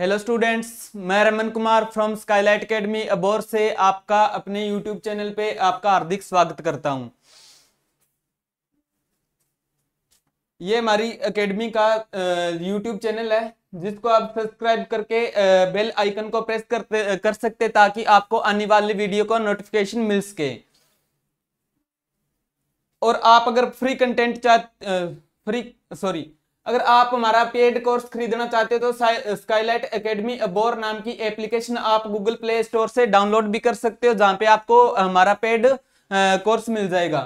hello students मैं Raman Kumar from Skylight Academy Abohar से आपका अपने यूट्यूब चैनल पे आपका हार्दिक स्वागत करता हूं ये हमारी एकेडमी का यूट्यूब चैनल है जिसको आप सब्सक्राइब करके बेल आइकन को प्रेस करते कर सकते ताकि आपको आने वाले वीडियो का नोटिफिकेशन मिल सके और आप अगर फ्री कंटेंट चाह फ्री सॉरी अगर आप हमारा पेड कोर्स खरीदना चाहते हो तो स्काईलाइट एकेडमी अबोर नाम की एप्लीकेशन आप गूगल प्ले स्टोर से डाउनलोड भी कर सकते हो जहां पे आपको uh, हमारा पेड कोर्स uh, मिल जाएगा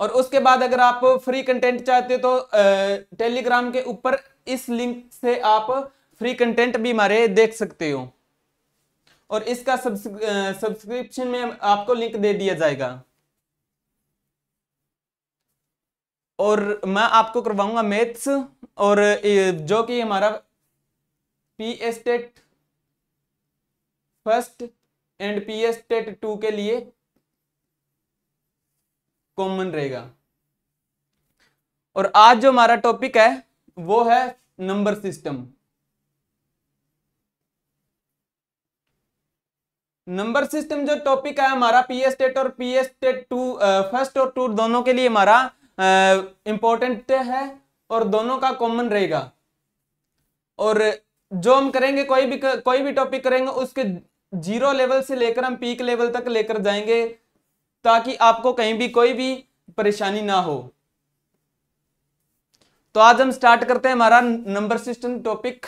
और उसके बाद अगर आप फ्री कंटेंट चाहते हो तो टेलीग्राम uh, के ऊपर इस लिंक से आप फ्री कंटेंट भी हमारे देख सकते हो और इसका सब्सक्रिप्शन में आपको लिंक दे दिया जाएगा और मैं आपको करवाऊंगा मैथ्स और जो कि हमारा P TET first and P TET two के लिए कॉमन रहेगा और आज जो हमारा टॉपिक है वो है नंबर सिस्टम नंबर सिस्टम जो टॉपिक है हमारा पी टेट और पी टेट टू फर्स्ट और टू दोनों के लिए हमारा इम्पोर्टेंट है और दोनों का कॉमन रहेगा और जो हम करेंगे कोई भी कोई भी टॉपिक करेंगे उसके जीरो लेवल से लेकर हम पीक लेवल तक लेकर जाएंगे ताकि आपको कहीं भी कोई भी परेशानी ना हो तो आज हम स्टार्ट करते हैं हमारा number system topic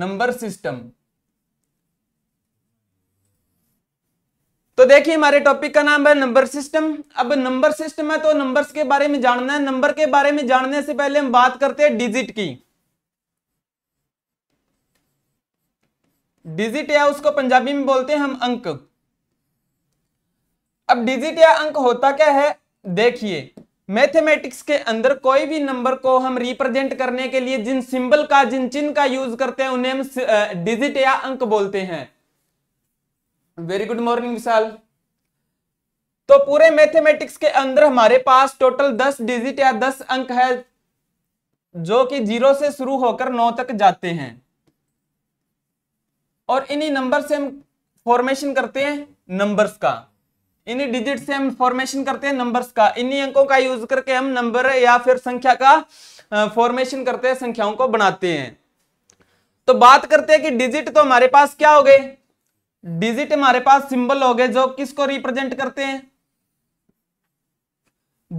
number system तो देखिए हमारे टॉपिक का नाम है नंबर सिस्टम अब नंबर सिस्टम है तो नंबर्स के बारे में जानना है नंबर के बारे में जानने से पहले हम बात करते हैं डिजिट की डिजिट या उसको पंजाबी में बोलते हैं हम अंक अब डिजिट या अंक होता क्या है देखिए मैथमेटिक्स के अंदर कोई भी नंबर को हम रिप्रेजेंट करने के लिए जिन सिंबल का जिन चिन्ह का यूज करते हैं उन्हें हम डिजिट या अंक बोलते हैं वेरी गुड मॉर्निंग विशाल तो पूरे मैथमेटिक्स के अंदर हमारे पास टोटल दस डिजिट या दस अंक है जो कि जीरो से शुरू होकर नौ तक जाते हैं और इन्हीं नंबर से हम फॉर्मेशन करते हैं नंबर्स का इन्हीं डिजिट से हम फॉर्मेशन करते हैं नंबर्स का इन्हीं अंकों का यूज करके हम नंबर या फिर संख्या का फॉर्मेशन करते हैं संख्याओं को बनाते हैं तो बात करते हैं कि डिजिट तो हमारे पास क्या हो गए डिजिट हमारे पास सिंबल हो गए जो किसको रिप्रेजेंट करते हैं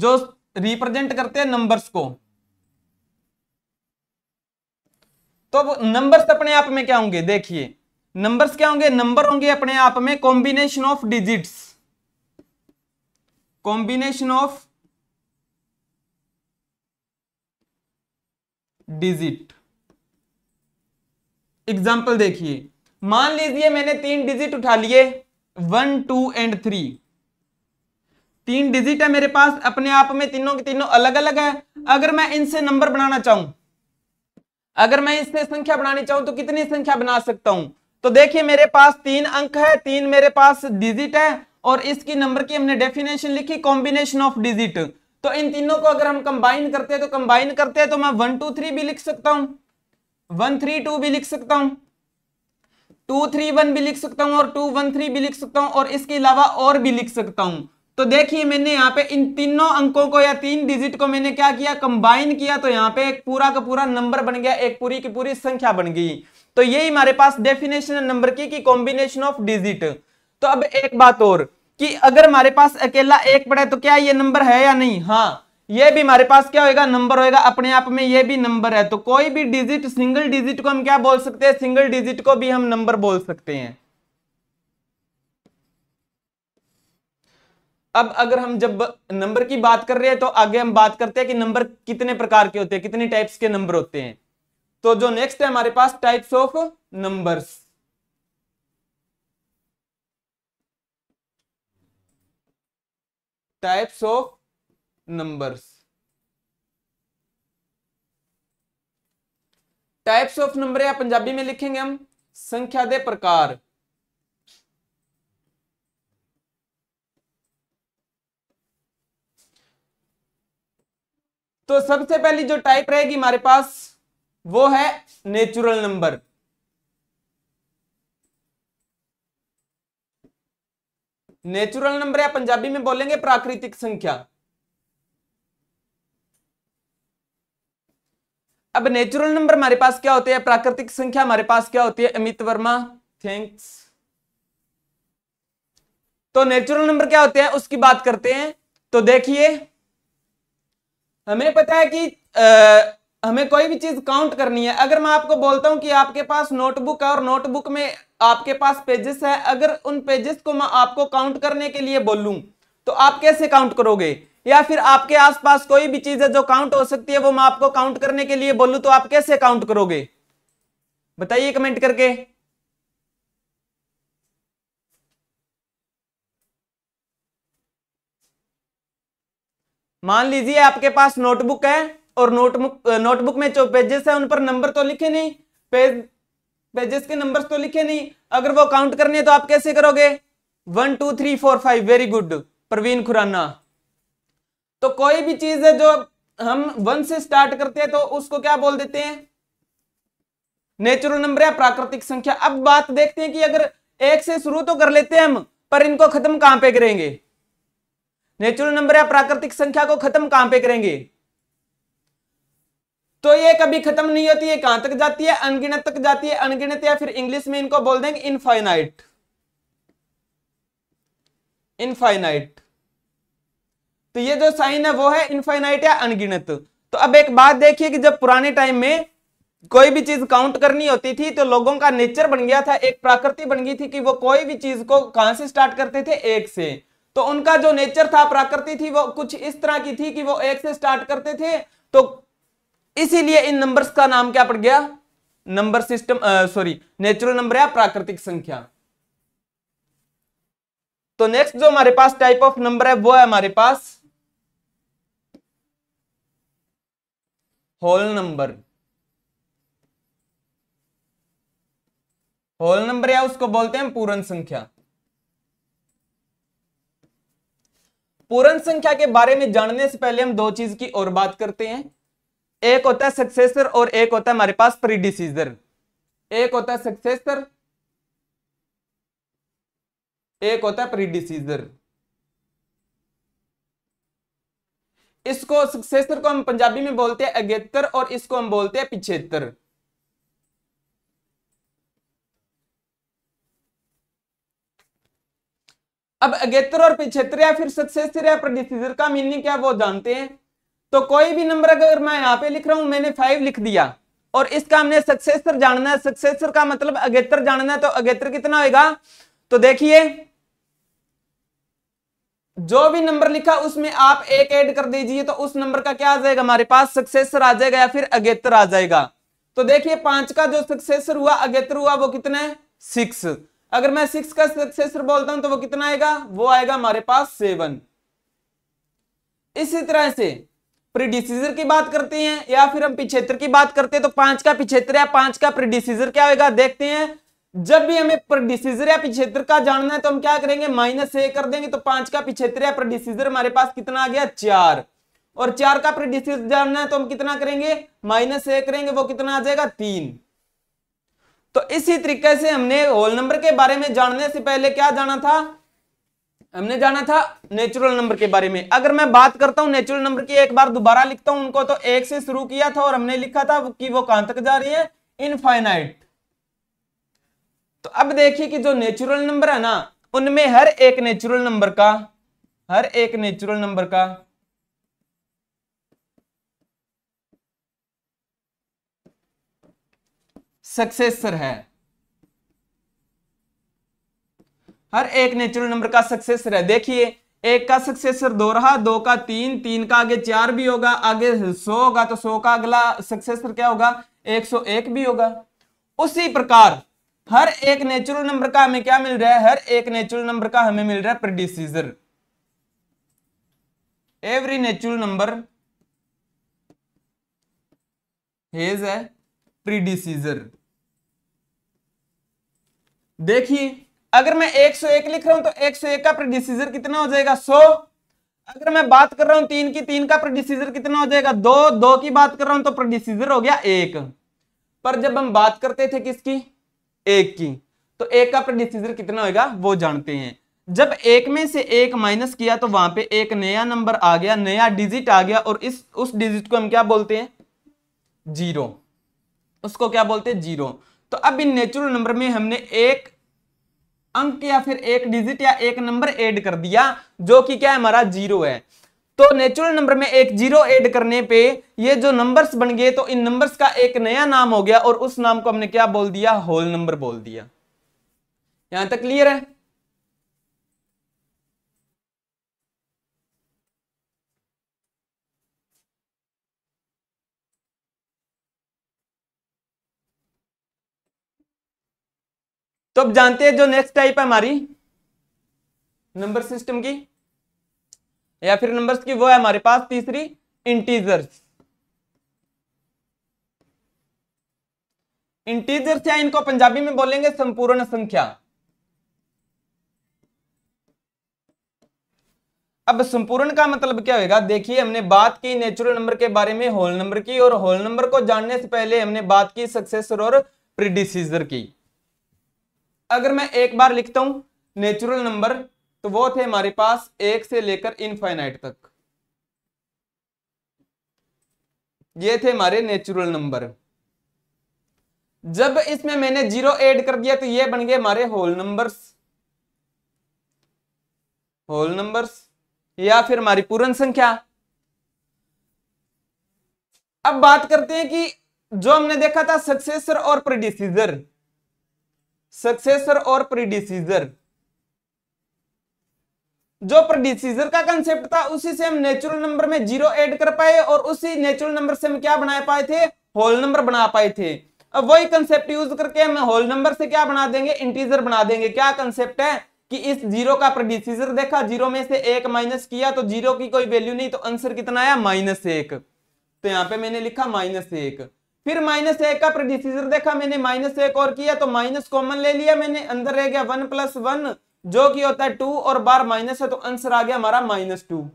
जो रिप्रेजेंट करते हैं नंबर्स को तो नंबर्स अपने आप में क्या होंगे देखिए नंबर्स क्या होंगे नंबर होंगे अपने आप में combination of digits combination of digit example देखिए मान लीजिए मैंने तीन डिजिट उठा लिए वन टू एंड थ्री तीन डिजिट है मेरे पास अपने आप में तीनों के तीनों अलग अलग है अगर मैं इनसे नंबर बनाना चाहूं अगर मैं इससे संख्या बनानी चाहूं तो कितनी संख्या बना सकता हूं तो देखिए मेरे पास तीन अंक है तीन मेरे पास डिजिट है और इसकी नंबर की हमने डेफिनेशन लिखी कॉम्बिनेशन ऑफ डिजिट तो इन तीनों को अगर हम कंबाइन करते हैं तो कंबाइन करते हैं तो मैं वन टू थ्री भी लिख सकता हूं वन थ्री टू भी लिख सकता हूं टू थ्री वन भी लिख सकता हूं और टू वन थ्री भी लिख सकता हूं और इसके अलावा और भी लिख सकता हूं तो देखिए मैंने यहाँ पे इन तीनों अंकों को या तीन डिजिट को मैंने क्या किया कंबाइन किया तो यहाँ पे एक पूरा का पूरा नंबर बन गया एक पूरी की पूरी संख्या बन गई तो यही हमारे पास डेफिनेशन है नंबर की कि कॉम्बिनेशन ऑफ डिजिट तो अब एक बात और कि अगर हमारे पास अकेला एक पड़ा है तो क्या ये नंबर है या नहीं हाँ ये भी हमारे पास क्या होएगा नंबर होएगा अपने आप में ये भी नंबर है तो कोई भी डिजिट सिंगल डिजिट को हम क्या बोल सकते हैं सिंगल डिजिट को भी हम नंबर बोल सकते हैं अब अगर हम जब नंबर की बात कर रहे हैं तो आगे हम बात करते हैं कि नंबर कितने प्रकार के होते हैं कितने टाइप्स के नंबर होते हैं तो जो नेक्स्ट है हमारे पास types of numbers types of numbers types of number या पंजाबी में लिखेंगे हम संख्या दे प्रकार तो सबसे पहली जो टाइप रहेगी हमारे पास वो है नेचुरल नंबर नेचुरल नंबर या पंजाबी में बोलेंगे प्राकृतिक संख्या अब नेचुरल नंबर हमारे पास क्या होते हैं प्राकृतिक संख्या हमारे पास क्या होती है अमित वर्मा थैंक्स तो नेचुरल नंबर क्या होते हैं उसकी बात करते हैं तो देखिए हमें पता है कि आ, हमें कोई भी चीज काउंट करनी है अगर मैं आपको बोलता हूं कि आपके पास नोटबुक है और नोटबुक में आपके पास पेजेस है अगर उन पेजेस को मैं आपको काउंट करने के लिए बोलूं तो आप कैसे काउंट करोगे या फिर आपके आसपास कोई भी चीज है जो काउंट हो सकती है वो मैं आपको काउंट करने के लिए बोलूं तो आप कैसे काउंट करोगे बताइए कमेंट करके मान लीजिए आपके पास नोटबुक है और नोटबुक नोटबुक में जो पेजेस है उन पर नंबर तो लिखे नहीं पेज पेजेस के नंबर तो लिखे नहीं अगर वो काउंट करने तो आप कैसे करोगे one two three four five very good Praveen Khurana तो कोई भी चीज है जो हम वन से स्टार्ट करते हैं तो उसको क्या बोल देते हैं नेचुरल नंबर या प्राकृतिक संख्या अब बात देखते हैं कि अगर एक से शुरू तो कर लेते हैं हम पर इनको खत्म कहां पे करेंगे नेचुरल नंबर या प्राकृतिक संख्या को खत्म कहां पे करेंगे तो ये कभी खत्म नहीं होती है कहां तक जाती है अनगिनत तक जाती है अनगिनत या फिर इंग्लिश में इनको बोल देंगे इनफाइनाइट इनफाइनाइट तो ये जो साइन है वो है इनफाइनाइट या अनगिनत तो अब एक बात देखिए कि जब पुराने टाइम में कोई भी चीज काउंट करनी होती थी तो लोगों का नेचर बन गया था एक प्रकृति बन गई थी कि वो कोई भी चीज को कहां से स्टार्ट करते थे एक से तो उनका जो नेचर था प्रकृति थी वो कुछ इस तरह की थी कि वो एक से स्टार्ट करते थे तो इसीलिए इन नंबर्स का नाम क्या पड़ गया number system sorry natural number या प्राकृतिक संख्या तो नेक्स्ट जो हमारे पास टाइप ऑफ नंबर है वो है हमारे पास होल नंबर होल नंबर या उसको बोलते हैं पूर्ण संख्या पूर्ण संख्या के बारे में जानने से पहले हम दो चीज की और बात करते हैं एक होता है सक्सेसर और एक होता है हमारे पास प्रीडिसीजर एक होता है सक्सेसर एक होता है प्रीडिसीजर इसको सक्सेसर को हम पंजाबी में बोलते हैं अगेत्र और इसको हम बोलते हैं पिछेत्र अब अगेत्र और पिछेत्र या फिर सक्सेसर या प्रोड्यूसर का मीनिंग क्या वो जानते हैं तो कोई भी नंबर अगर मैं यहां पे लिख रहा हूं मैंने फाइव लिख दिया और इसका हमने सक्सेसर जानना है सक्सेसर का मतलब अगेत्र जानना है तो अगेत्र कितना होगा तो देखिए जो भी नंबर लिखा उसमें आप एक ऐड कर दीजिए तो उस नंबर का क्या आ जाएगा हमारे पास सक्सेसर आ जाएगा या फिर अगेत्र आ जाएगा तो देखिए पांच का जो सक्सेसर हुआ अगेत्र हुआ वो कितना है सिक्स अगर मैं सिक्स का सक्सेसर बोलता हूं तो वो कितना आएगा वो आएगा हमारे पास सेवन इसी तरह से प्रीडिसीजर की बात करते हैं या फिर हम पिछेत्र की बात करते हैं तो पांच का पिछेत्र या पांच का प्रीडिसीजर क्या होगा देखते हैं जब भी हमें प्रडिसीजर या पिछेत्र का जानना है तो हम क्या करेंगे माइनस ए कर देंगे तो पांच का पिछेत्र या प्रडिसीजर हमारे पास कितना आ गया चार और चार का प्रडिसीजर जानना है तो हम कितना करेंगे माइनस ए करेंगे वो कितना आ जाएगा तीन तो इसी तरीके से हमने होल नंबर के बारे में जानने से पहले क्या जाना था हमने जाना था नेचुरल नंबर के बारे में अगर मैं बात करता हूं नेचुरल नंबर की एक बार दोबारा लिखता हूं उनको तो एक से शुरू किया था और हमने लिखा था कि वो कहां तक जा रही है इनफाइनाइट तो अब देखिए कि जो नेचुरल नंबर है ना उनमें हर एक नेचुरल नंबर का हर एक नेचुरल नंबर का सक्सेसर है हर एक नेचुरल नंबर का सक्सेसर है देखिए एक का सक्सेसर दो रहा दो का तीन तीन का आगे चार भी होगा आगे सौ होगा तो सौ का अगला सक्सेसर क्या होगा एक सौ एक भी होगा उसी प्रकार हर एक नेचुरल नंबर का हमें क्या मिल रहा है हर एक नेचुरल नंबर का हमें मिल रहा है predecessor every natural number has है प्रीडिसीजर देखिए अगर मैं 101 लिख रहा हूं तो 101 का प्रीडिसीजर कितना हो जाएगा 100 अगर मैं बात कर रहा हूं तीन की तीन का प्रोड्यूसर कितना हो जाएगा दो दो की बात कर रहा हूं तो प्रोड्यूसर हो गया एक पर जब हम बात करते थे किसकी एक की तो एक का प्रेडिसीजर कितना होगा वो जानते हैं जब एक में से एक माइनस किया तो वहां पे एक नया नंबर आ गया नया डिजिट आ गया और इस उस डिजिट को हम क्या बोलते हैं जीरो उसको क्या बोलते हैं जीरो तो अब इन नेचुरल नंबर में हमने एक अंक या फिर एक डिजिट या एक नंबर ऐड कर दिया जो कि क्या हमारा जीरो है तो नेचुरल नंबर में एक जीरो ऐड करने पे ये जो नंबर्स बन गए तो इन नंबर्स का एक नया नाम हो गया और उस नाम को हमने क्या बोल दिया होल नंबर बोल दिया यहां तक क्लियर है तो अब जानते हैं जो नेक्स्ट टाइप है हमारी नंबर सिस्टम की या फिर नंबर्स की वो है हमारे पास तीसरी इंटीजर्स इंटीजर्स या इनको पंजाबी में बोलेंगे संपूर्ण संख्या अब संपूर्ण का मतलब क्या होगा देखिए हमने बात की नेचुरल नंबर के बारे में होल नंबर की और होल नंबर को जानने से पहले हमने बात की सक्सेसर और प्रीडिसीजर की अगर मैं एक बार लिखता हूं नेचुरल नंबर तो वो थे हमारे पास एक से लेकर इनफाइनाइट तक ये थे हमारे नेचुरल नंबर जब इसमें मैंने जीरो ऐड कर दिया तो ये बन गए हमारे होल नंबर्स होल नंबर्स या फिर हमारी पूर्ण संख्या अब बात करते हैं कि जो हमने देखा था सक्सेसर और प्रीडिसीजर सक्सेसर और प्रीडिसीजर जो प्रोड्यूसर का कंसेप्ट था उसी से हम नेचुरल नंबर में जीरो ऐड कर पाए और उसी नेचुरल नंबर से हम क्या बना पाए थे होल नंबर बना पाए थे अब वही कंसेप्ट यूज करके हम होल नंबर से क्या बना देंगे इंटीजर बना देंगे क्या कंसेप्ट है कि इस जीरो का प्रोड्यूसर देखा जीरो में से एक माइनस किया तो जीरो की कोई वैल्यू नहीं तो आंसर कितना आया माइनस एक तो यहाँ पे मैंने लिखा माइनस एक फिर माइनस एक का प्रोड्यूसर देखा मैंने माइनस एक और किया तो माइनस कॉमन ले लिया मैंने अंदर रह गया वन प्लस वन जो कि होता है टू और बार माइनस है तो आंसर आ गया हमारा माइनस टू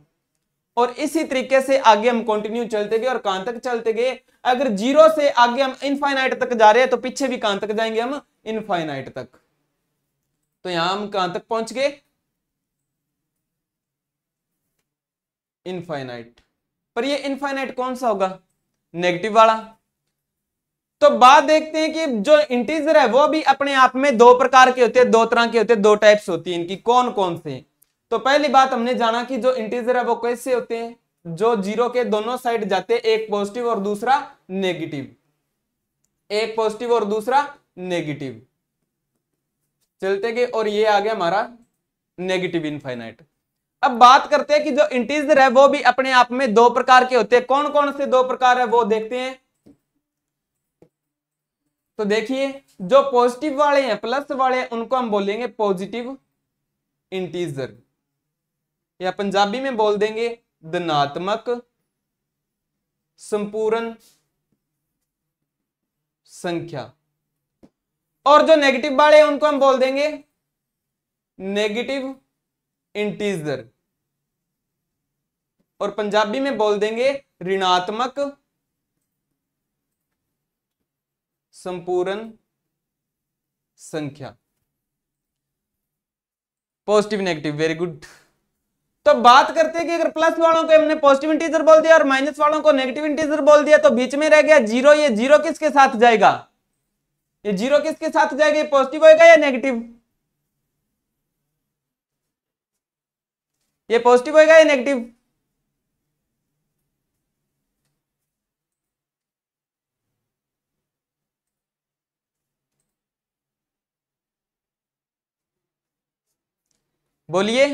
और इसी तरीके से आगे हम कंटिन्यू चलते गए और कहां तक चलते गए अगर जीरो से आगे हम इनफाइनाइट तक जा रहे हैं तो पीछे भी कहां तक जाएंगे हम इनफाइनाइट तक तो यहां हम कहां तक पहुंच गए इनफाइनाइट पर ये इनफाइनाइट कौन सा होगा नेगेटिव वाला तो बात देखते हैं कि जो इंटीजर है वो भी अपने आप में दो प्रकार के होते हैं दो तरह के होते हैं दो टाइप्स होती है इनकी कौन कौन से तो पहली बात हमने जाना कि जो इंटीजर है वो कैसे होते हैं जो जीरो के दोनों साइड जाते हैं एक पॉजिटिव और दूसरा नेगेटिव एक पॉजिटिव और दूसरा नेगेटिव चलते गए और ये आ गया हमारा नेगेटिव इनफाइनाइट अब बात करते हैं कि जो इंटीजर है वो भी अपने आप में दो प्रकार के होते हैं कौन कौन से दो प्रकार है वो देखते हैं तो देखिए जो पॉजिटिव वाले हैं प्लस वाले हैं उनको हम बोलेंगे पॉजिटिव इंटीजर या पंजाबी में बोल देंगे धनात्मक संपूर्ण संख्या और जो नेगेटिव वाले हैं उनको हम बोल देंगे नेगेटिव इंटीजर और पंजाबी में बोल देंगे ऋणात्मक संपूर्ण संख्या पॉजिटिव नेगेटिव वेरी गुड तो बात करते हैं कि अगर प्लस वालों को हमने पॉजिटिव इंटीजर बोल दिया और माइनस वालों को नेगेटिव इंटीजर बोल दिया तो बीच में रह गया जीरो ये जीरो किसके साथ जाएगा ये जीरो किसके साथ जाएगा ये पॉजिटिव होएगा या नेगेटिव ये पॉजिटिव होएगा या नेगेटिव बोलिए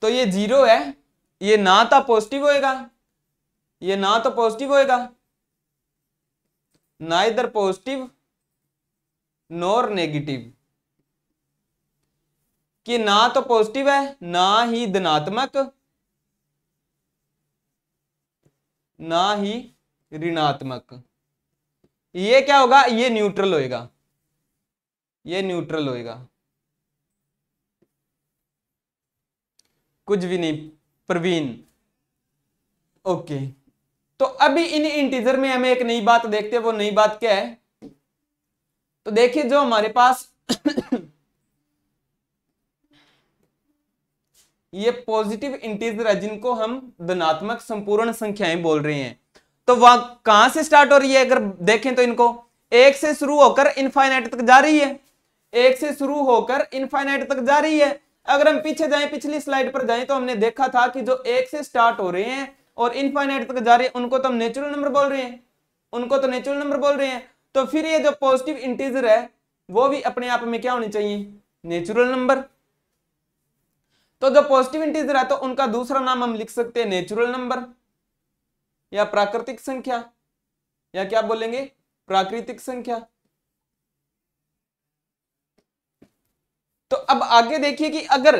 तो ये जीरो है ये ना तो पॉजिटिव होएगा ये ना तो पॉजिटिव होएगा ना इधर पॉजिटिव नोर नेगेटिव कि ना तो पॉजिटिव है ना ही धनात्मक ना ही ऋणात्मक ये क्या होगा ये न्यूट्रल होएगा ये न्यूट्रल होएगा कुछ भी नहीं प्रवीण ओके तो अभी इन इंटीजर में हमें एक नई बात देखते हैं वो नई बात क्या है तो देखिए जो हमारे पास ये पॉजिटिव इंटीजर है जिनको हम धनात्मक संपूर्ण संख्याएं बोल रहे हैं तो वह कहां से स्टार्ट हो रही है अगर देखें तो इनको एक से शुरू होकर इनफाइनाइट तक जा रही है एक से शुरू होकर इनफाइनाइट तक जा रही है अगर हम पीछे जाएं पिछली स्लाइड पर जाएं तो हमने देखा था कि जो एक से स्टार्ट हो रहे हैं और इनफाइनाइट तक जा रहे हैं उनको तो हम नेचुरल नंबर बोल रहे हैं उनको तो नेचुरल नंबर बोल रहे हैं तो फिर ये जो पॉजिटिव इंटीजर है वो भी अपने आप में क्या होनी चाहिए नेचुरल नंबर तो जो पॉजिटिव इंटीजर है तो उनका दूसरा नाम हम लिख सकते हैं नेचुरल नंबर या प्राकृतिक संख्या या क्या बोलेंगे प्राकृतिक संख्या तो अब आगे देखिए कि अगर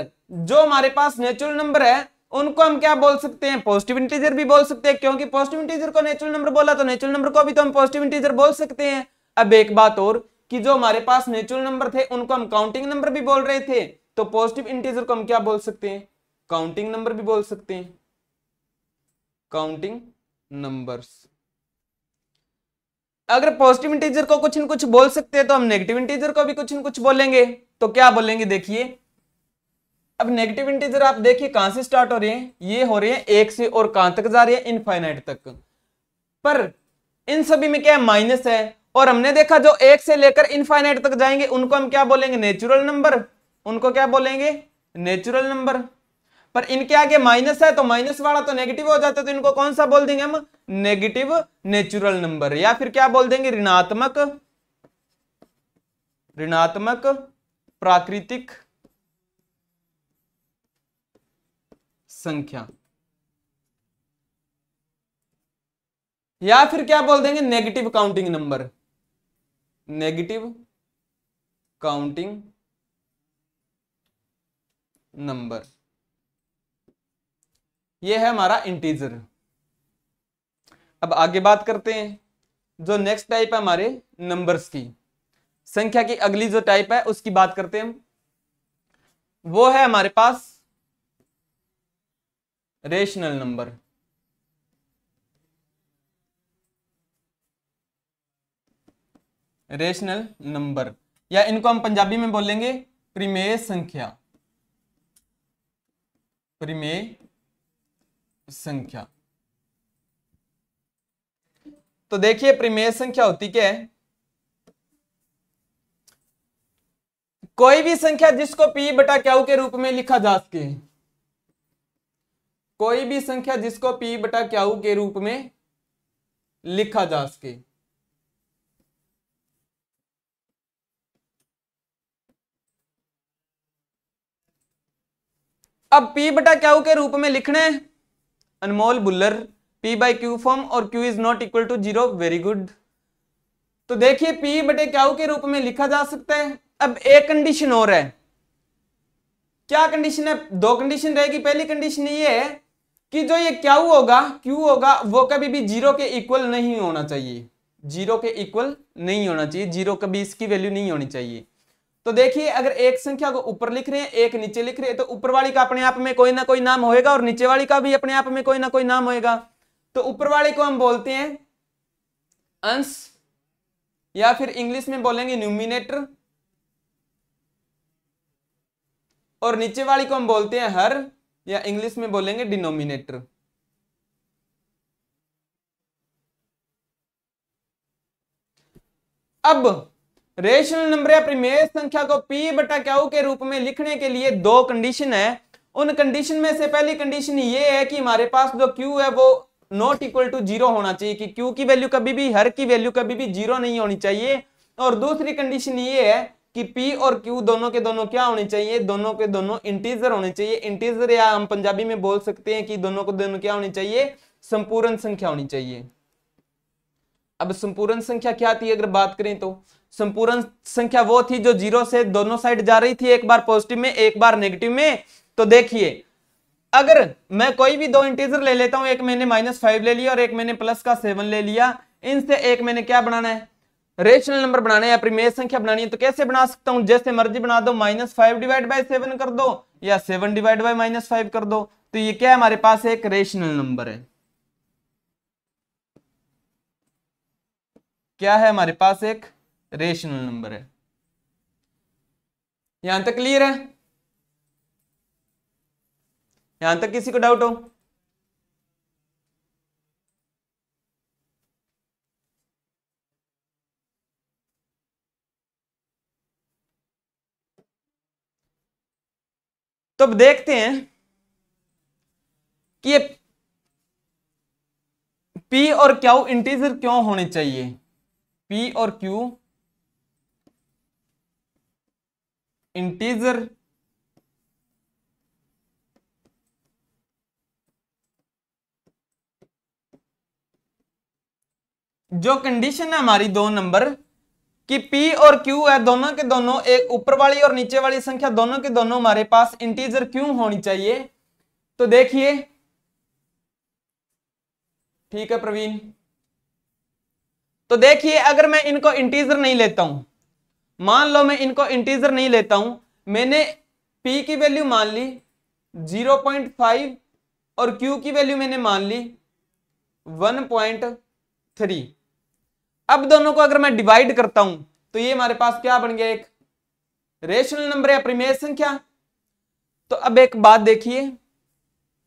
जो हमारे पास नेचुरल नंबर है उनको हम क्या बोल सकते हैं पॉजिटिव इंटीजर भी बोल सकते हैं क्योंकि पॉजिटिव इंटीजर को नेचुरल नंबर बोला तो नेचुरल नंबर को भी तो हम पॉजिटिव इंटीजर बोल सकते हैं अब एक बात और कि जो हमारे पास नेचुरल नंबर थे उनको हम काउंटिंग नंबर भी बोल रहे थे तो पॉजिटिव इंटीजर को हम क्या बोल सकते हैं काउंटिंग नंबर भी बोल सकते हैं काउंटिंग नंबर्स अगर पॉजिटिव इंटीजर को कुछ न कुछ बोल सकते हैं तो हम नेगेटिव इंटीजर को भी कुछ न कुछ बोलेंगे तो क्या बोलेंगे देखिए अब नेगेटिव इंटीजर आप देखिए कहां से स्टार्ट हो रहे हैं ये हो रहे हैं एक से और कहां तक जा रहे हैं इनफाइनाइट तक पर इन सभी में क्या माइनस है और हमने देखा जो एक से लेकर इनफाइनाइट तक जाएंगे उनको हम क्या बोलेंगे नेचुरल नंबर उनको क्या बोलेंगे नेचुरल नंबर पर इनके आगे माइनस है तो माइनस वाला तो नेगेटिव हो जाता है तो इनको कौन सा बोल देंगे हम नेगेटिव नेचुरल नंबर या फिर क्या बोल देंगे ऋणात्मक ऋणात्मक प्राकृतिक संख्या या फिर क्या बोल देंगे negative counting number negative counting number ये है हमारा इंटीजर अब आगे बात करते हैं जो नेक्स्ट टाइप है हमारे नंबर्स की संख्या की अगली जो टाइप है उसकी बात करते हैं हम वो है हमारे पास रेशनल नंबर रेशनल नंबर या इनको हम पंजाबी में बोलेंगे प्रिमेय संख्या प्रिमेय संख्या तो देखिए प्रिमेय संख्या होती क्या है कोई भी संख्या जिसको पी बटा क्यू के रूप में लिखा जा सके कोई भी संख्या जिसको पी बटा क्यू के रूप में लिखा जा सके अब पी बटा क्यू के रूप में लिखने Anmol Bullar P by Q form और Q is not equal to zero very good तो देखिए पी बटे क्या के रूप में लिखा जा सकता है अब एक कंडीशन और है क्या कंडीशन है दो कंडीशन रहेगी पहली कंडीशन ये है कि जो ये क्या होगा क्यू होगा वो कभी भी जीरो के इक्वल नहीं होना चाहिए जीरो के इक्वल नहीं होना चाहिए जीरो कभी इसकी वैल्यू नहीं होनी चाहिए तो देखिए अगर एक संख्या को ऊपर लिख रहे हैं एक नीचे लिख रहे हैं तो ऊपर वाली का अपने आप में कोई ना कोई नाम होएगा और नीचे वाली का भी अपने आप में कोई ना कोई नाम होएगा तो ऊपर वाले को हम बोलते हैं अंश या फिर इंग्लिश में बोलेंगे न्यूमिनेटर और नीचे वाली को हम बोलते हैं हर या इंग्लिश में बोलेंगे डिनोमिनेटर अब रेशनल नंबर या प्रिमेय संख्या को पी बटा क्यू के रूप में लिखने के लिए दो कंडीशन है उन कंडीशन में से पहली कंडीशन ये है कि हमारे पास जो क्यू है वो नॉट इक्वल टू जीरो होना चाहिए कि क्यू की वैल्यू कभी भी हर की वैल्यू कभी भी जीरो नहीं होनी चाहिए और दूसरी कंडीशन ये है कि P और Q दोनों के दोनों क्या होने चाहिए दोनों के दोनों इंटीजर होने चाहिए इंटीजर या हम पंजाबी में बोल सकते हैं कि दोनों को दोनों क्या होनी चाहिए संपूर्ण संख्या होनी चाहिए अब संपूर्ण संख्या क्या थी अगर बात करें तो संपूर्ण संख्या वो थी जो जीरो से दोनों साइड जा रही थी एक बार पॉजिटिव में एक बार नेगेटिव में तो देखिए अगर मैं कोई भी दो इंटीजर ले लेता हूं एक मैंने माइनस फाइव ले लिया और एक मैंने प्लस का सेवन ले लिया इनसे एक मैंने क्या बनाना है रेशनल नंबर बनाने या प्रिमेय संख्या बनानी है तो कैसे बना सकता हूं जैसे मर्जी बना दो minus five divide by seven कर दो या seven divide by minus five कर दो तो ये क्या है हमारे पास एक रेशनल नंबर है क्या है हमारे पास एक रेशनल नंबर है यहां तक क्लियर है यहां तक किसी को डाउट हो तो अब देखते हैं कि ये पी और क्यू इंटीजर क्यों होने चाहिए पी और क्यू इंटीजर जो कंडीशन है हमारी दो नंबर कि P और Q है दोनों के दोनों एक ऊपर वाली और नीचे वाली संख्या दोनों के दोनों हमारे पास इंटीजर क्यों होनी चाहिए तो देखिए ठीक है प्रवीण तो देखिए अगर मैं इनको इंटीजर नहीं लेता हूं मान लो मैं इनको इंटीजर नहीं लेता हूं मैंने P की वैल्यू मान ली 0.5 और Q की वैल्यू मैंने मान ली 1.3 अब दोनों को अगर मैं डिवाइड करता हूं तो ये हमारे पास क्या बन गया एक रेशनल नंबर या प्रीमेय संख्या तो अब एक बात देखिए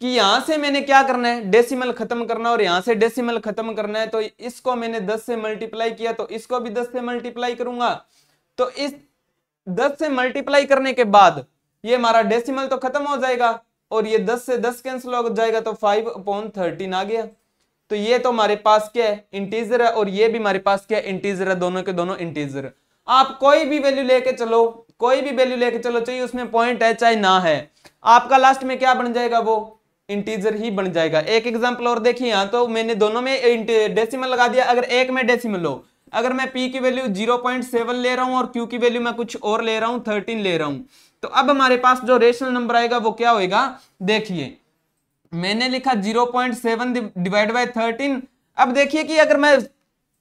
कि यहां से मैंने क्या करना है डेसिमल खत्म करना और यहां से डेसिमल खत्म करना है तो इसको मैंने 10 से मल्टीप्लाई किया तो इसको भी 10 से मल्टीप्लाई करूंगा तो इस 10 से मल्टीप्लाई करने के बाद ये हमारा डेसिमल तो खत्म हो जाएगा और ये 10 से 10 कैंसिल हो जाएगा तो 5 अपॉन थर्टीन आ गया तो ये तो हमारे पास क्या है इंटीजर है और ये भी हमारे पास क्या है इंटीजर है दोनों के दोनों इंटीजर आप कोई भी वैल्यू लेके चलो कोई भी वैल्यू लेके चलो चाहिए उसमें पॉइंट है चाहे ना है आपका लास्ट में क्या बन जाएगा वो इंटीजर ही बन जाएगा एक एग्जाम्पल और देखिए यहां तो मैंने दोनों में डेसिमल लगा दिया अगर एक में डेसिमल हो अगर मैं पी की वैल्यू जीरो पॉइंट सेवन ले रहा हूँ और क्यू की वैल्यू मैं कुछ और ले रहा हूं थर्टीन ले रहा हूं तो अब हमारे पास जो रेशनल नंबर आएगा वो क्या होगा देखिए मैंने लिखा zero point seven divide by thirteen अब देखिए कि अगर मैं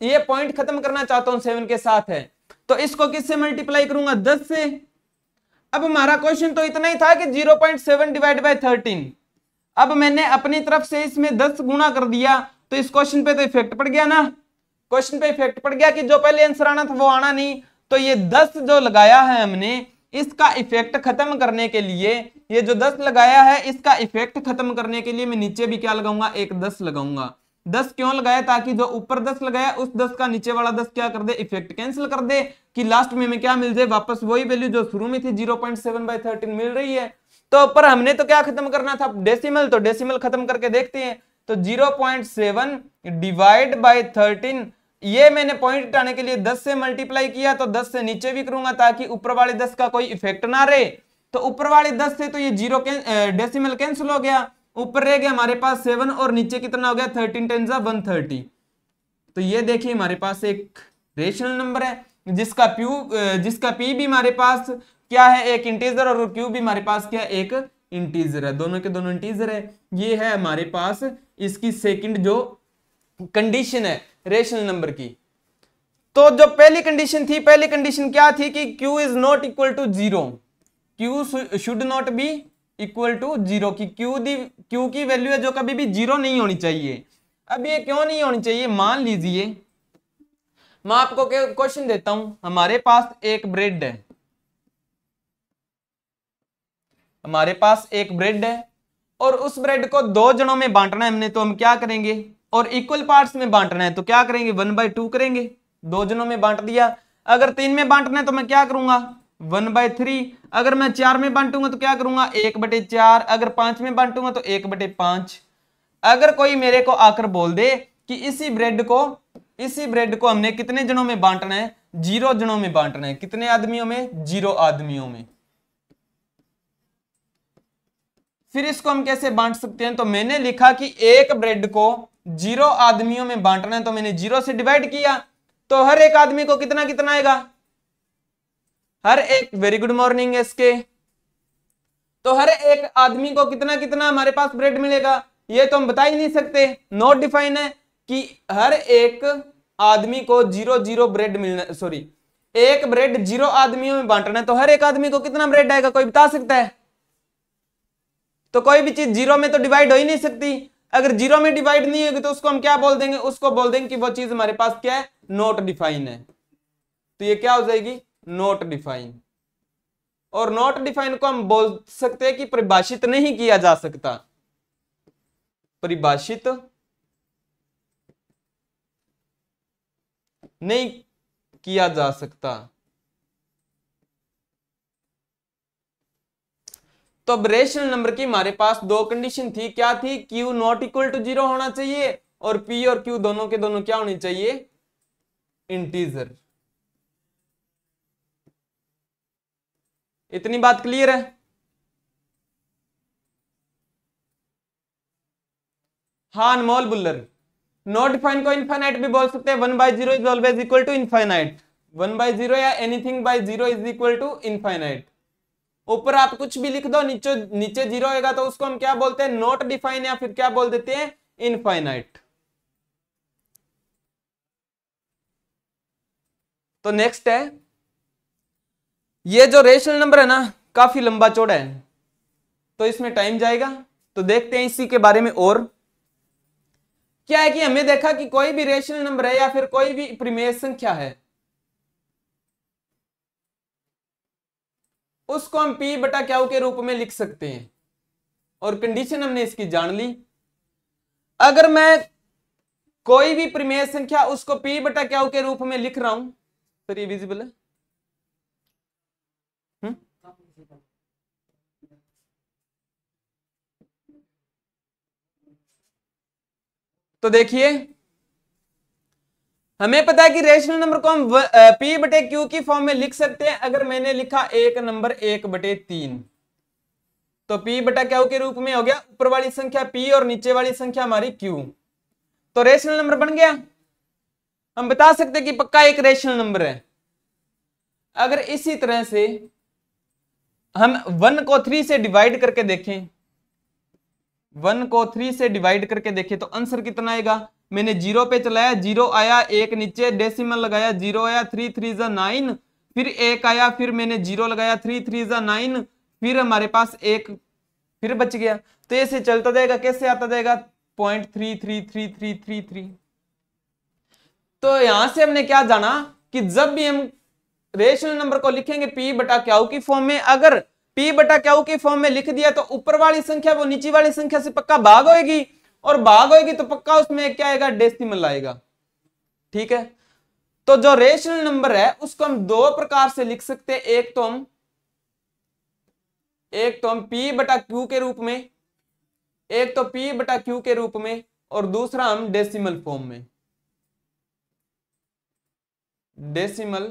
ये पॉइंट खत्म करना चाहता हूं सेवन के साथ है तो इसको किससे मल्टीप्लाई करूंगा दस से अब हमारा क्वेश्चन तो इतना ही था कि zero point seven divide by thirteen अब मैंने अपनी तरफ से इसमें दस गुणा कर दिया तो इस क्वेश्चन पे तो इफेक्ट पड़ गया ना क्वेश्चन पे इफेक्ट पड़ गया कि जो पहले आंसर आना था वो आना नहीं तो ये दस जो लगाया है हमने इसका इफेक्ट खत्म करने के लिए ये जो दस लगाया है इसका इफेक्ट खत्म करने के लिए मैं नीचे भी क्या लगाऊंगा एक दस लगाऊंगा दस क्यों लगाया ताकि जो ऊपर दस लगाया उस दस का नीचे वाला दस क्या कर दे इफेक्ट कैंसिल कर दे कि लास्ट में हमें क्या मिल जाए वापस वही वैल्यू जो शुरू में थी zero point seven by thirteen मिल रही है तो पर हमने तो क्या खत्म करना था डेसिमल तो डेसिमल खत्म करके देखते हैं तो zero point seven divide by thirteen ये मैंने पॉइंट उठाने के लिए दस से मल्टीप्लाई किया तो दस से नीचे भी करूंगा ताकि ऊपर वाले दस का कोई इफेक्ट ना रहे तो ऊपर वाले दस थे तो ये जीरो डेसिमल कैंसिल हो गया ऊपर रह गया हमारे पास सेवन और नीचे कितना हो गया थर्टीन टेन जा वन थर्टी तो ये देखिए हमारे पास एक रेशनल नंबर है जिसका प्यू जिसका पी भी हमारे पास क्या है एक इंटीजर और क्यू भी हमारे पास क्या है एक इंटीजर है दोनों के दोनों इंटीजर है ये है हमारे पास इसकी सेकंड जो कंडीशन है रेशनल नंबर की तो जो पहली कंडीशन थी पहली कंडीशन क्या थी कि Q is not equal to zero Q should not be equal to zero की क्यू दी क्यू की वैल्यू है जो कभी भी जीरो नहीं होनी चाहिए अब ये क्यों नहीं होनी चाहिए मान लीजिए मैं आपको क्वेश्चन देता हूं हमारे पास एक ब्रेड है हमारे पास एक ब्रेड है और उस ब्रेड को दो जनों में बांटना है हमने तो हम क्या करेंगे और इक्वल पार्ट्स में बांटना है तो क्या करेंगे वन बाई टू करेंगे दो जनों में बांट दिया अगर तीन में बांटना है तो मैं क्या करूंगा वन बाय थ्री अगर मैं चार में बांटूंगा तो क्या करूंगा एक बटे चार अगर पांच में बांटूंगा तो एक बटे पांच अगर कोई मेरे को आकर बोल दे कि इसी ब्रेड को इसी ब्रेड को हमने कितने जनों में बांटना है जीरो जनों में बांटना है कितने आदमियों में जीरो आदमियों में फिर इसको हम कैसे बांट सकते हैं तो मैंने लिखा कि एक ब्रेड को जीरो आदमियों में बांटना है तो मैंने जीरो से डिवाइड किया तो हर एक आदमी को कितना कितना आएगा हर एक वेरी गुड मॉर्निंग एस के तो हर एक आदमी को कितना कितना हमारे पास ब्रेड मिलेगा ये तो हम बता ही नहीं सकते नॉट डिफाइन है कि हर एक आदमी को जीरो जीरो ब्रेड मिलना सॉरी एक ब्रेड जीरो आदमियों में बांटना है तो हर एक आदमी को कितना ब्रेड आएगा कोई बता सकता है तो कोई भी चीज जीरो में तो डिवाइड हो ही नहीं सकती अगर जीरो में डिवाइड नहीं होगी तो उसको हम क्या बोल देंगे उसको बोल देंगे कि वो चीज हमारे पास क्या है नॉट डिफाइन है तो ये क्या हो जाएगी नॉट डिफाइन और नॉट डिफाइन को हम बोल सकते हैं कि परिभाषित नहीं किया जा सकता परिभाषित नहीं किया जा सकता तो अब रेशनल नंबर की हमारे पास दो कंडीशन थी क्या थी Q not equal to zero होना चाहिए और P और Q दोनों के दोनों क्या होनी चाहिए इंटीजर इतनी बात क्लियर है हाँ अनमोल बुल्लर नॉट डिफाइन को इनफाइनाइट भी बोल सकते हैं one by zero is always equal to infinite one by zero या anything by zero is equal to infinite ऊपर आप कुछ भी लिख दो नीचे नीचे जीरो होगा तो उसको हम क्या बोलते हैं नॉट डिफाइन या फिर क्या बोल देते हैं इनफाइनाइट तो नेक्स्ट है ये जो रेशनल नंबर है ना काफी लंबा चौड़ा है तो इसमें टाइम जाएगा तो देखते हैं इसी के बारे में और क्या है कि हमें देखा कि कोई भी रेशनल नंबर है या फिर कोई भी प्रीमेय संख्या है उसको हम पी बटा क्या के रूप में लिख सकते हैं और कंडीशन हमने इसकी जान ली अगर मैं कोई भी प्रीमेय संख्या उसको पी बटा क्या के रूप में लिख रहा हूं सर ये विजिबल है तो देखिए हमें पता है कि रेशनल नंबर को हम पी बटे क्यू की फॉर्म में लिख सकते हैं अगर मैंने लिखा एक नंबर एक बटे तीन तो पी बटा क्यू के रूप में हो गया ऊपर वाली संख्या पी और नीचे वाली संख्या हमारी क्यू तो रेशनल नंबर बन गया हम बता सकते कि पक्का एक रेशनल नंबर है अगर इसी तरह से हम वन को थ्री से डिवाइड करके देखें वन को थ्री से डिवाइड करके देखे तो आंसर कितना आएगा मैंने जीरो पे चलाया जीरो आया एक नीचे डेसिमल लगाया जीरो आया थ्री थ्री जा नाइन फिर एक आया फिर मैंने जीरो लगाया थ्री थ्री जा नाइन फिर हमारे पास एक फिर बच गया तो ऐसे चलता जाएगा कैसे आता जाएगा point three three three three three three तो यहां से हमने क्या जाना कि जब भी हम रेशनल नंबर को लिखेंगे पी बटा क्या की फॉर्म में अगर P बटा क्यू के फॉर्म में लिख दिया तो ऊपर वाली संख्या वो नीचे वाली संख्या से पक्का भाग होगी और भाग होगी तो पक्का उसमें क्या आएगा डेसिमल आएगा ठीक है तो जो रेशनल नंबर है उसको हम दो प्रकार से लिख सकते हैं एक तो हम एक तो हम पी बटा क्यू के रूप में एक तो पी बटा क्यू के रूप में और दूसरा हम डेसिमल फॉर्म में डेसिमल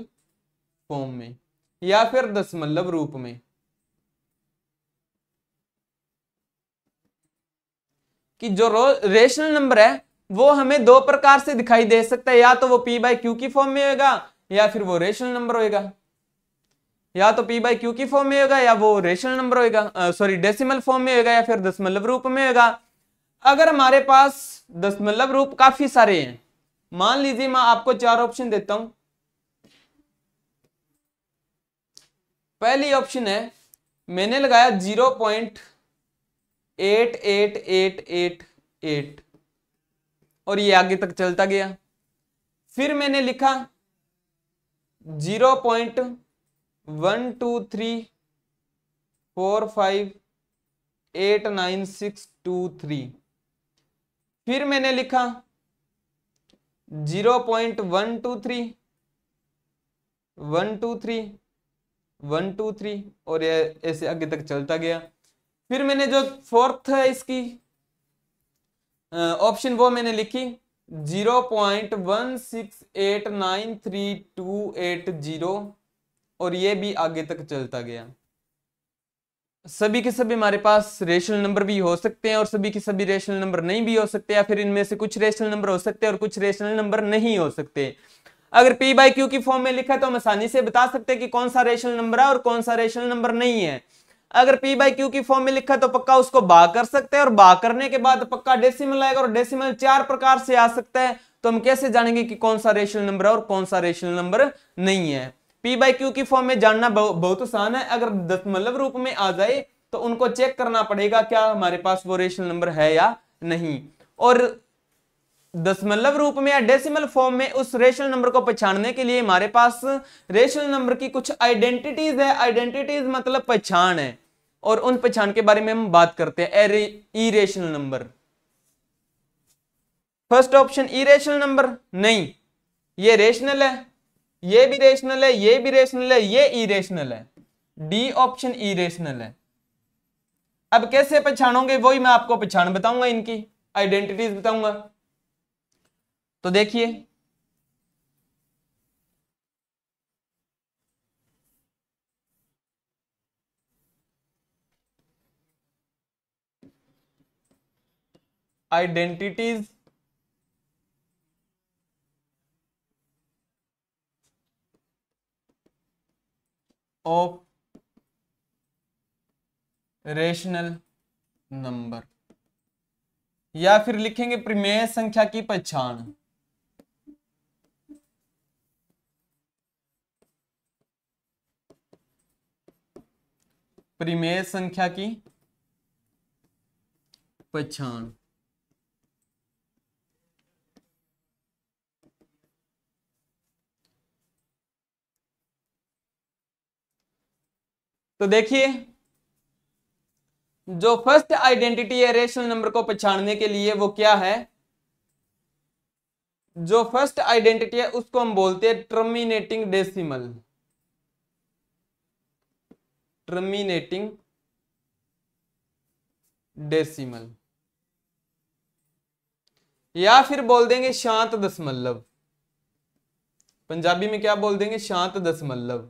फॉर्म में या फिर दशमलव रूप में कि जो रेशनल नंबर है वो हमें दो प्रकार से दिखाई दे सकता है या तो वो पी बाई क्यू की फॉर्म में होगा या फिर वो रेशनल नंबर होएगा या तो पी बाई क्यू की फॉर्म में होगा या वो रेशनल नंबर होएगा सॉरी डेसिमल फॉर्म में होगा या फिर दशमलव रूप में होगा अगर हमारे पास दशमलव रूप काफी सारे हैं मान लीजिए मैं आपको चार ऑप्शन देता हूं पहली ऑप्शन है मैंने लगाया zero point eight eight eight eight eight और ये आगे तक चलता गया फिर मैंने लिखा zero point one two three four five eight nine six two three फिर मैंने लिखा zero point one two three one two three one two three और ये ऐसे आगे तक चलता गया फिर मैंने जो फोर्थ है इसकी ऑप्शन वो मैंने लिखी zero point one six eight nine three two eight zero और ये भी आगे तक चलता गया सभी के सभी हमारे पास रेशनल नंबर भी हो सकते हैं और सभी के सभी रेशनल नंबर नहीं भी हो सकते या फिर इनमें से कुछ रेशनल नंबर हो सकते हैं और कुछ रेशनल नंबर नहीं हो सकते अगर पी बाई क्यू की फॉर्म में लिखा है तो हम आसानी से बता सकते हैं कि कौन सा रेशनल नंबर है और कौन सा रेशनल नंबर नहीं है अगर पी बाई क्यू की फॉर्म में लिखा तो पक्का उसको बा कर सकते हैं और बा करने के बाद पक्का डेसिमल आएगा और डेसिमल चार प्रकार से आ सकता है तो हम कैसे जानेंगे कि कौन सा रेशनल नंबर है और कौन सा रेशनल नंबर नहीं है पी बाई क्यू की फॉर्म में जानना बहुत आसान है अगर दशमलव रूप में आ जाए तो उनको चेक करना पड़ेगा क्या हमारे पास वो रेशनल नंबर है या नहीं और दशमलव रूप में या डेसिमल फॉर्म में उस रेशनल नंबर को पहचानने के लिए हमारे पास रेशनल नंबर की कुछ आइडेंटिटीज है आइडेंटिटीज मतलब पहचान है और उन पहचान के बारे में हम बात करते हैं irrational number first option irrational number नहीं ये रेशनल है ये भी रेशनल है ये भी रेशनल है ये इरेशनल है डी ऑप्शन इरेशनल है अब कैसे पहचानोगे वही मैं आपको पहचान बताऊंगा इनकी आइडेंटिटीज बताऊंगा तो देखिए identities of रेशनल नंबर या फिर लिखेंगे प्रमेय संख्या की पहचान प्रमेय संख्या की पहचान तो देखिए जो फर्स्ट आइडेंटिटी है रेशनल नंबर को पहचानने के लिए वो क्या है जो फर्स्ट आइडेंटिटी है उसको हम बोलते हैं टर्मिनेटिंग डेसिमल टर्मिनेटिंग डेसिमल या फिर बोल देंगे शांत दशमलव पंजाबी में क्या बोल देंगे शांत दशमलव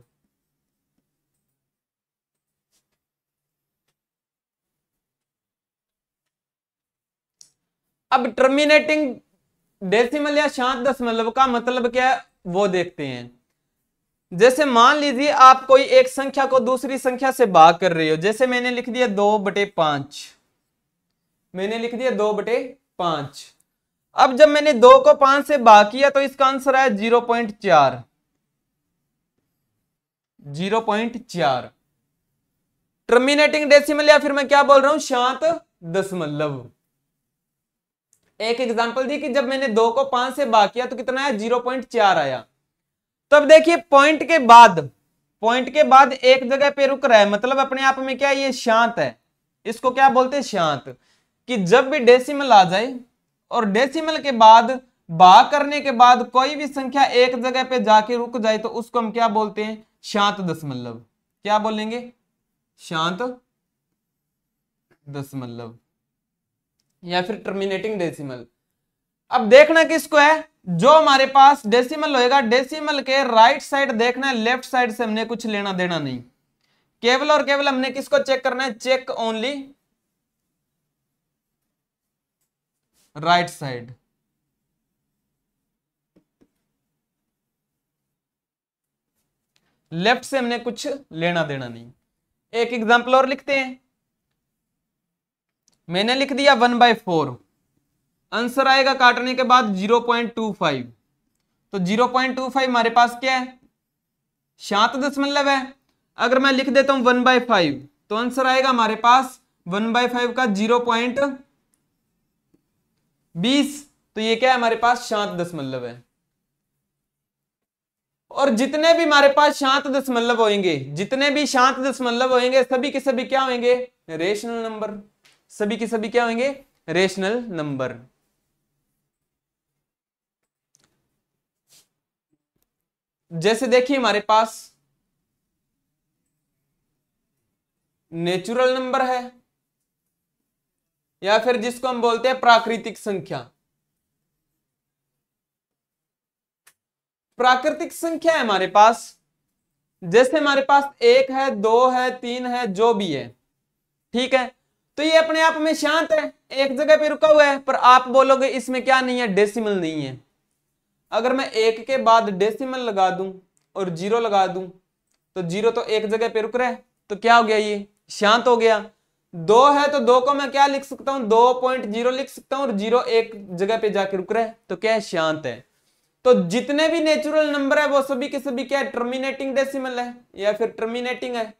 अब टर्मिनेटिंग डेसिमल या शांत दशमलव का मतलब क्या है वो देखते हैं जैसे मान लीजिए आप कोई एक संख्या को दूसरी संख्या से भाग कर रहे हो जैसे मैंने लिख दिया दो बटे पांच मैंने लिख दिया दो बटे पांच अब जब मैंने दो को पांच से भाग किया तो इसका आंसर आया जीरो पॉइंट चार जीरो पॉइंट चार टर्मिनेटिंग डेसिमल या फिर मैं क्या बोल रहा हूं शांत दशमलव एक एग्जाम्पल दी कि जब मैंने दो को पांच से बा किया तो कितना आया जीरो पॉइंट चार आया तब देखिए पॉइंट के बाद पॉइंट के बाद एक जगह पे रुक रहा है मतलब अपने आप में क्या ये शांत है इसको क्या बोलते हैं शांत कि जब भी डेसिमल आ जाए और डेसिमल के बाद बा करने के बाद कोई भी संख्या एक जगह पे जाके रुक जाए तो उसको हम क्या बोलते हैं शांत दशमलव क्या बोलेंगे शांत दशमलव या फिर टर्मिनेटिंग डेसिमल अब देखना किसको है जो हमारे पास डेसिमल होएगा डेसिमल के राइट साइड देखना है लेफ्ट साइड से हमने कुछ लेना देना नहीं केवल और केवल हमने किसको चेक करना है check only right side left से हमने कुछ लेना देना नहीं एक एग्जांपल और लिखते हैं मैंने लिख दिया वन बाय फोर आंसर आएगा काटने के बाद जीरो पॉइंट टू फाइव तो जीरो पॉइंट टू फाइव हमारे पास क्या है सात दशमलव है अगर मैं लिख देता हूं वन बाय फाइव तो आंसर आएगा हमारे पास वन बाय फाइव का जीरो पॉइंट बीस तो ये क्या है हमारे पास शांत दशमलव है और जितने भी हमारे पास शांत दशमलव होंगे जितने भी शांत दशमलव होंगे सभी के सभी क्या होंगे रेशनल नंबर सभी के सभी क्या होंगे रेशनल नंबर जैसे देखिए हमारे पास नेचुरल नंबर है या फिर जिसको हम बोलते हैं प्राकृतिक संख्या प्राकृतिक संख्या है हमारे पास जैसे हमारे पास एक है दो है तीन है जो भी है ठीक है तो ये अपने आप में शांत है एक जगह पे रुका हुआ है पर आप बोलोगे इसमें क्या नहीं है डेसिमल नहीं है अगर मैं एक के बाद डेसिमल लगा दूं और जीरो लगा दूं तो जीरो तो एक जगह पे रुक रहा है तो क्या हो गया ये शांत हो गया दो है तो दो को मैं क्या लिख सकता हूं दो पॉइंट जीरो लिख सकता हूं और जीरो एक जगह पे जाके रुक रहा है तो क्या है शांत है तो जितने भी नेचुरल नंबर है वो सभी के सभी क्या है टर्मिनेटिंग डेसिमल है या फिर टर्मिनेटिंग है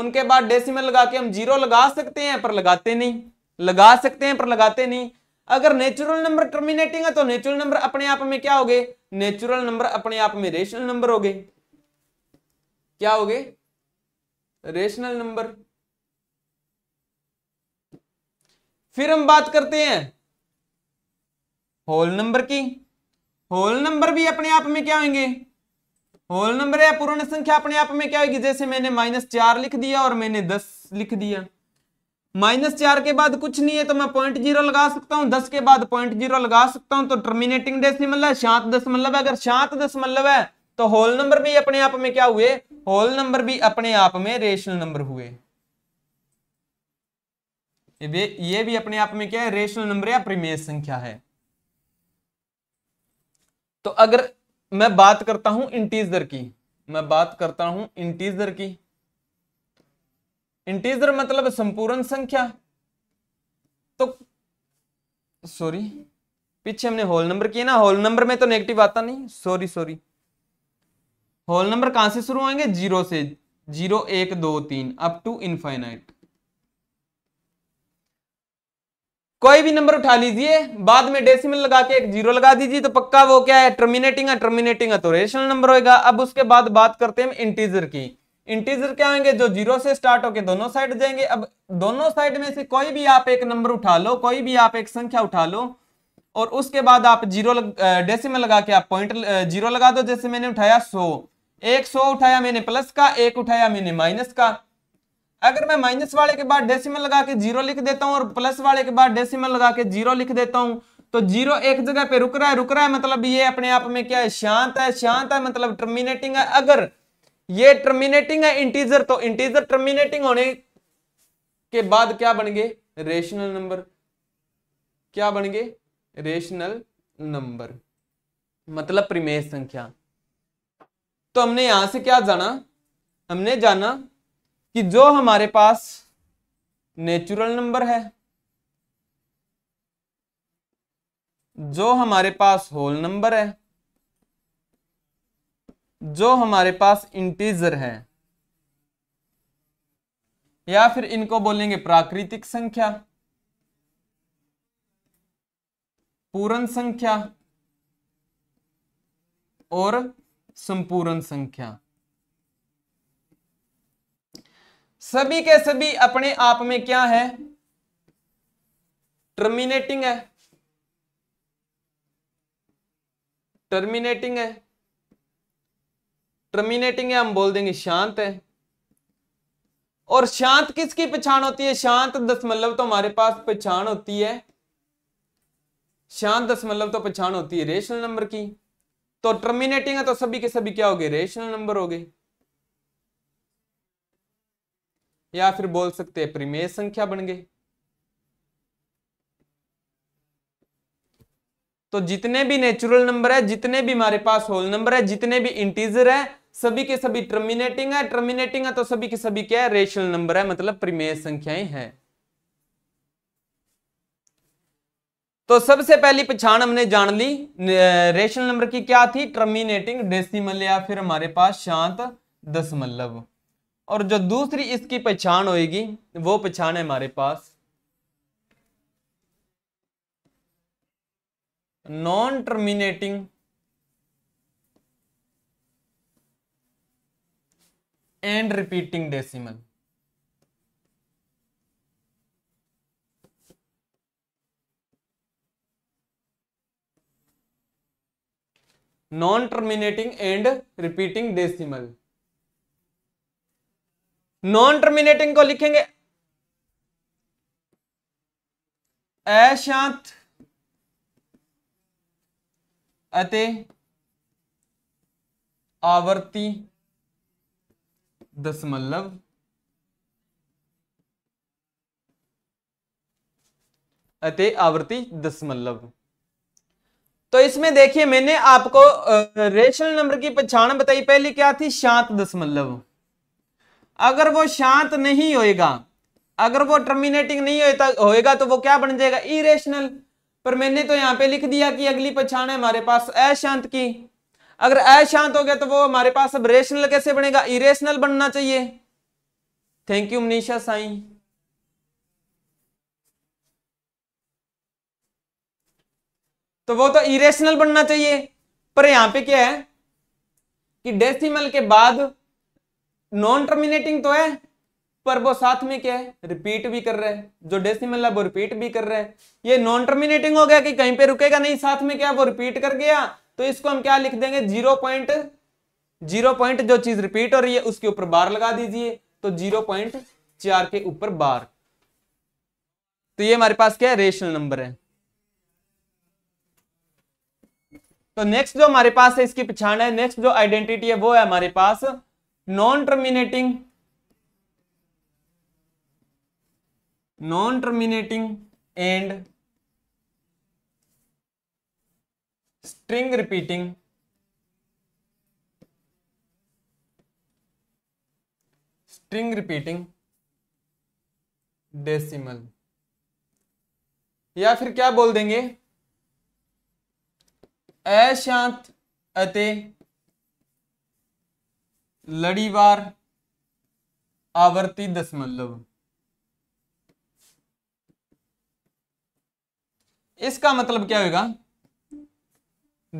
उनके बाद डेसिमल लगा के हम जीरो लगा सकते हैं पर लगाते नहीं लगा सकते हैं पर लगाते नहीं अगर नेचुरल नंबर टर्मिनेटिंग है तो नेचुरल नंबर अपने आप में क्या हो गए नेचुरल नंबर अपने आप में रेशनल नंबर हो गए क्या हो गए रेशनल नंबर फिर हम बात करते हैं होल नंबर की होल नंबर भी अपने आप में क्या होंगे होल नंबर या पूर्ण संख्या अपने आप में क्या होगी जैसे मैंने माइनस चार लिख दिया और मैंने दस लिख दिया माइनस चार के बाद कुछ नहीं है तो मैं पॉइंट जीरो लगा सकता हूं दस के बाद पॉइंट जीरो लगा सकता हूं तो टर्मिनेटिंग डेसिमल है शांत दशमलव है अगर शांत दशमलव मतलब है तो होल नंबर भी अपने आप में क्या हुए होल नंबर भी अपने आप में रेशनल नंबर हुए ये भी अपने आप में क्या है रेशनल नंबर या प्रीमियस संख्या है तो अगर मैं बात करता हूं इंटीजर की मैं बात करता हूं इंटीजर की इंटीजर मतलब संपूर्ण संख्या तो सॉरी पीछे हमने होल नंबर किए ना होल नंबर में तो नेगेटिव आता नहीं सॉरी सॉरी होल नंबर कहां से शुरू होंगे जीरो से जीरो एक दो तीन अप टू इनफाइनाइट कोई भी नंबर उठा लीजिए बाद में डेसिमल लगा के एक जीरो लगा दीजिए तो पक्का वो क्या है टर्मिनेटिंग है टर्मिनेटिंग है तो रेशनल नंबर होएगा अब उसके बाद बात करते हैं इंटीजर की इंटीजर क्या होंगे जो जीरो से स्टार्ट होके दोनों साइड जाएंगे अब दोनों साइड में से कोई भी आप एक नंबर उठा लो कोई भी आप एक संख्या उठा लो और उसके बाद आप जीरो डेसिमल लगा के आप पॉइंट जीरो लगा दो जैसे मैंने उठाया सो एक सो उठाया मैंने प्लस का एक उठाया मैंने माइनस का अगर मैं माइनस वाले के बाद डेसिमल लगा के जीरो लिख देता हूं और प्लस वाले के बाद डेसिमल लगा के जीरो लिख देता हूं तो जीरो एक जगह पे रुक रहा है रुक रहा है मतलब ये अपने आप में क्या है शांत है शांत है मतलब टर्मिनेटिंग है अगर ये टर्मिनेटिंग है इंटीजर तो इंटीजर टर्मिनेटिंग होने के बाद क्या बन गए रेशनल नंबर क्या बन गए रेशनल नंबर मतलब प्रिमेय संख्या तो हमने यहां से क्या जाना हमने जाना कि जो हमारे पास नेचुरल नंबर है जो हमारे पास होल नंबर है जो हमारे पास इंटीजर है या फिर इनको बोलेंगे प्राकृतिक संख्या पूर्ण संख्या और संपूर्ण संख्या सभी के सभी अपने आप में क्या है टर्मिनेटिंग है टर्मिनेटिंग है टर्मिनेटिंग है हम बोल देंगे शांत है और शांत किसकी पहचान होती है शांत दशमलव मतलब तो हमारे पास पहचान होती है शांत दशमलव मतलब तो पहचान होती है रेशनल नंबर की तो टर्मिनेटिंग है तो सभी के सभी क्या हो गए रेशनल नंबर हो गए या फिर बोल सकते हैं परिमेय संख्या बन गए तो जितने भी नेचुरल नंबर है जितने भी हमारे पास होल नंबर है जितने भी इंटीजर है सभी के सभी टर्मिनेटिंग है टर्मिनेटिंग है तो सभी के सभी क्या है रेशनल नंबर है मतलब प्रिमेय संख्याएं हैं तो सबसे पहली पहचान हमने जान ली रेशनल नंबर की क्या थी टर्मिनेटिंग डेसिमल या फिर हमारे पास शांत दशमलव और जो दूसरी इसकी पहचान होएगी वो पहचान है हमारे पास non terminating and repeating decimal non terminating and repeating decimal non terminating को लिखेंगे अशांत ਅਤੇ आवर्ती दशमलव ਅਤੇ आवर्ती दशमलव तो इसमें देखिए मैंने आपको रेशनल नंबर की पहचान बताई पहले क्या थी शांत दशमलव अगर वो शांत नहीं होएगा अगर वो टर्मिनेटिंग नहीं होएगा तो वो क्या बन जाएगा इरेशनल पर मैंने तो यहां पे लिख दिया कि अगली पहचान है हमारे पास अशांत की अगर अशांत हो गया तो वो हमारे पास अब रेशनल कैसे बनेगा इरेशनल बनना चाहिए थैंक यू मनीषा साई तो वो तो इरेशनल बनना चाहिए पर यहां पे क्या है कि डेसिमल के बाद नॉन टर्मिनेटिंग तो है पर वो साथ में क्या है रिपीट भी कर रहे हैं जो डेसिमल है वो रिपीट भी कर रहे हैं ये नॉन टर्मिनेटिंग हो गया कि कहीं पे रुकेगा नहीं साथ में क्या वो रिपीट कर गया तो इसको हम क्या लिख देंगे जीरो पॉइंट जीरो पॉइंट जो चीज रिपीट हो रही है उसके ऊपर बार लगा दीजिए तो जीरो पॉइंट चार के ऊपर बार तो ये हमारे पास क्या है रेशनल नंबर है तो नेक्स्ट जो हमारे पास है इसकी पहचान है नेक्स्ट जो आइडेंटिटी है वो है हमारे पास non terminating non terminating and string repeating string repeating decimal या फिर क्या बोल देंगे अशांत अते लड़ीवार आवर्ती दशमलव इसका मतलब क्या होगा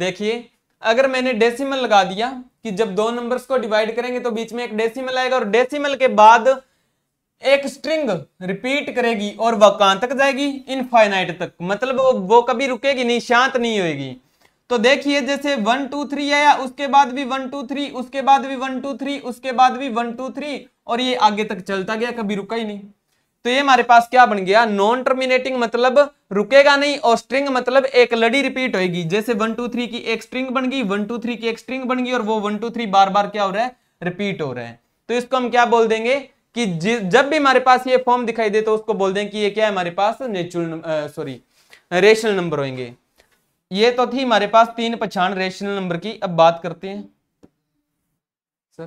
देखिए अगर मैंने डेसिमल लगा दिया कि जब दो नंबर्स को डिवाइड करेंगे तो बीच में एक डेसिमल आएगा और डेसिमल के बाद एक स्ट्रिंग रिपीट करेगी और वह कहां तक जाएगी इनफाइनाइट तक मतलब वो वो कभी रुकेगी नहीं शांत नहीं होगी तो देखिए जैसे वन टू थ्री आया उसके बाद भी वन टू थ्री उसके बाद भी वन टू थ्री उसके बाद भी वन टू थ्री और ये आगे तक चलता गया कभी रुका ही नहीं तो ये हमारे पास क्या बन गया नॉन टर्मिनेटिंग मतलब रुकेगा नहीं और स्ट्रिंग मतलब एक लड़ी रिपीट होगी जैसे वन टू थ्री की एक स्ट्रिंग बन गई वन टू थ्री की एक स्ट्रिंग बन गई और वो वन टू थ्री बार बार क्या हो रहा है रिपीट हो रहा है तो इसको हम क्या बोल देंगे कि जब भी हमारे पास ये फॉर्म दिखाई दे तो उसको बोल दें कि ये क्या है हमारे पास नेचुरल सॉरी रेशनल नंबर होंगे ये तो थी हमारे पास तीन पहचान रेशनल नंबर की अब बात करते हैं सर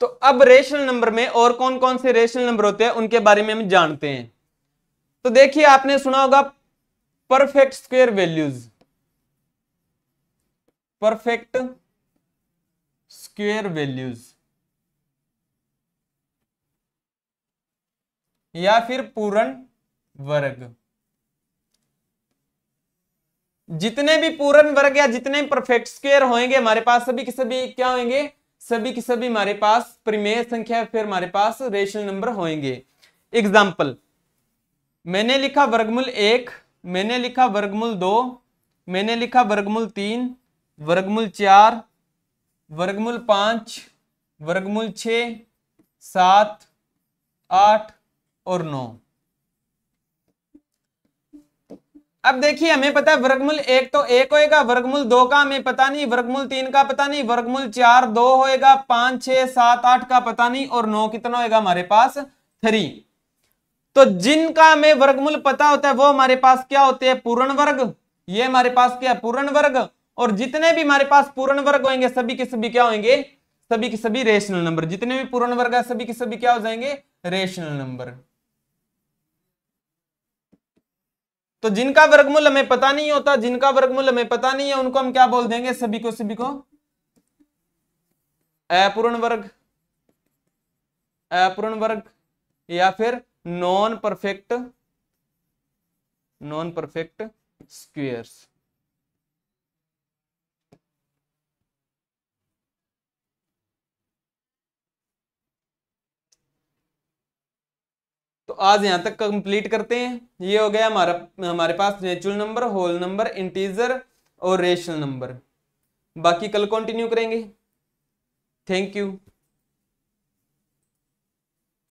तो अब रेशनल नंबर में और कौन कौन से रेशनल नंबर होते हैं उनके बारे में हम जानते हैं तो देखिए आपने सुना होगा perfect square values perfect square values या फिर पूर्ण वर्ग जितने भी पूर्ण वर्ग या जितने परफेक्ट स्क्वेयर होंगे हमारे पास सभी के सभी क्या होंगे सभी के सभी हमारे पास प्रमेय संख्या फिर हमारे पास रेशनल नंबर होंगे एग्जाम्पल मैंने लिखा वर्गमूल एक मैंने लिखा वर्गमूल दो मैंने लिखा वर्गमूल तीन वर्गमूल चार वर्गमूल पाँच वर्गमूल छ सात आठ और नौ अब देखिए हमें पता है वर्गमूल एक तो एक होएगा वर्गमूल दो का हमें पता नहीं वर्गमूल तीन का पता नहीं वर्गमूल चार दो होएगा पांच छह सात आठ का पता नहीं और नौ कितना होएगा हमारे पास थ्री तो जिनका हमें वर्गमूल पता होता है वो हमारे पास क्या होते हैं पूर्ण वर्ग ये हमारे पास क्या है पूर्ण वर्ग और जितने भी हमारे पास पूर्ण वर्ग होंगे सभी के सभी क्या होंगे सभी के सभी रेशनल नंबर जितने भी पूर्ण वर्ग है सभी के सभी क्या हो जाएंगे रेशनल नंबर तो जिनका वर्गमूल हमें पता नहीं होता जिनका वर्गमूल हमें पता नहीं है उनको हम क्या बोल देंगे सभी को सभी को अपूर्ण वर्ग अपूर्ण वर्ग या फिर non perfect non perfect squares तो आज यहां तक कंप्लीट करते हैं ये हो गया हमारा हमारे पास natural number whole number integer और रेशनल नंबर बाकी कल कंटिन्यू करेंगे थैंक यू